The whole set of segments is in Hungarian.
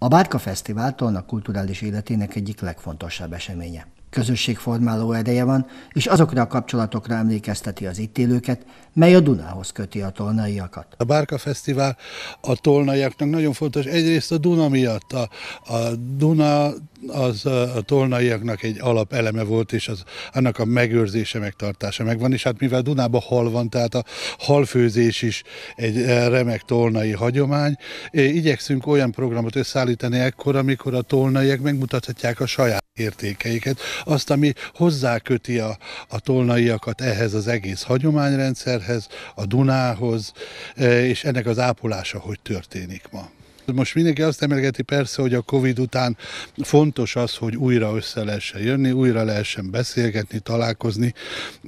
A Bárka Fesztivál Tolna kulturális életének egyik legfontosabb eseménye közösségformáló ereje van, és azokra a kapcsolatokra emlékezteti az itt élőket, mely a Dunához köti a tolnaiakat. A Bárka Fesztivál a tolnaiaknak nagyon fontos, egyrészt a Duna miatt, a, a Duna az a tolnaiaknak egy alapeleme volt, és az, annak a megőrzése, megtartása megvan, és hát mivel Dunában hal van, tehát a halfőzés is egy remek tolnai hagyomány, igyekszünk olyan programot összeállítani ekkor, amikor a tolnaiak megmutathatják a saját értékeiket, azt, ami hozzáköti a, a tolnaiakat ehhez az egész hagyományrendszerhez, a Dunához, e, és ennek az ápolása hogy történik ma. Most mindenki azt emelgeti persze, hogy a Covid után fontos az, hogy újra össze lehessen jönni, újra lehessen beszélgetni, találkozni,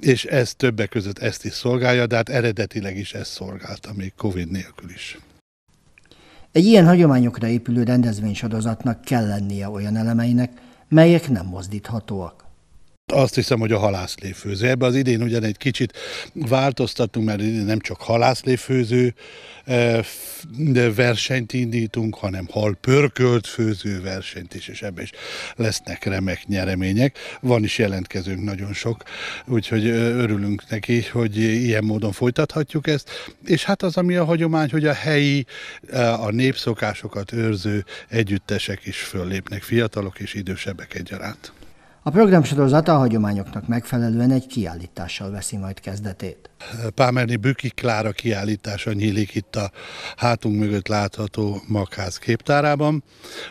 és ez többek között ezt is szolgálja, de hát eredetileg is ezt szolgálta, még Covid nélkül is. Egy ilyen hagyományokra épülő rendezvény kell lennie olyan elemeinek, melyek nem mozdíthatóak azt hiszem, hogy a halászléfőző. Ebben az idén ugyan egy kicsit változtattunk, mert idén nem csak halászléfőző eh, de versenyt indítunk, hanem hal pörkölt főző versenyt is, és ebben is lesznek remek nyeremények. Van is jelentkezőnk nagyon sok, úgyhogy eh, örülünk neki, hogy ilyen módon folytathatjuk ezt. És hát az, ami a hagyomány, hogy a helyi, eh, a népszokásokat őrző együttesek is föllépnek, fiatalok és idősebbek egyaránt. A programsorozat a hagyományoknak megfelelően egy kiállítással veszi majd kezdetét. Pámerni Büki Klára kiállítása nyílik itt a hátunk mögött látható magház képtárában,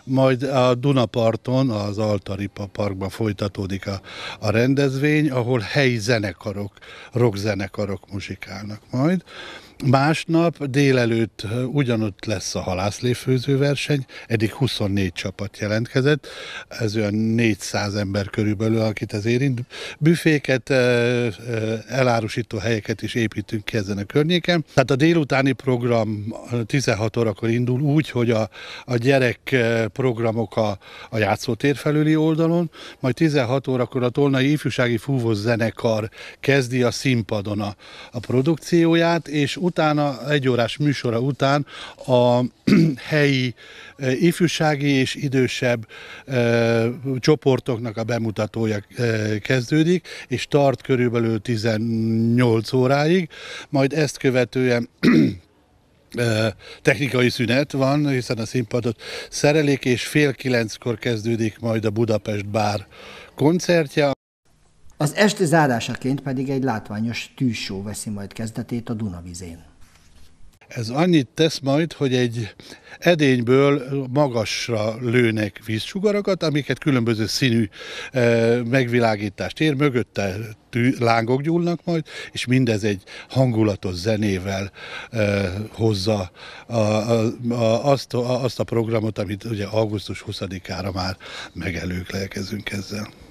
majd a Dunaparton, az Altaripa Parkban folytatódik a, a rendezvény, ahol helyi zenekarok, rockzenekarok muzsikálnak majd. Másnap délelőtt ugyanott lesz a halászléfőző verseny, eddig 24 csapat jelentkezett, ez olyan 400 ember körülbelül, akit ez érint. Büféket, elárusító helyeket is építünk ki ezen a környéken. Tehát a délutáni program 16 órakor indul úgy, hogy a, a gyerek programok a, a játszótér felüli oldalon, majd 16 órakor a Tolnai Ifjúsági Fúvós Zenekar kezdi a színpadon a, a produkcióját, és utána, egy órás műsora után a helyi eh, ifjúsági és idősebb eh, csoportoknak a bemutatója eh, kezdődik, és tart körülbelül 18 óráig, majd ezt követően technikai szünet van, hiszen a színpadot szerelik, és fél kilenckor kezdődik majd a Budapest Bár koncertje. Az este zárásaként pedig egy látványos tűsó veszi majd kezdetét a Dunavizén. Ez annyit tesz majd, hogy egy edényből magasra lőnek vízsugarakat, amiket különböző színű eh, megvilágítást ér, mögötte tű, lángok gyúlnak majd, és mindez egy hangulatos zenével eh, hozza a, a, a, azt, a, azt a programot, amit ugye augusztus 20-ára már megelőklelkezünk ezzel.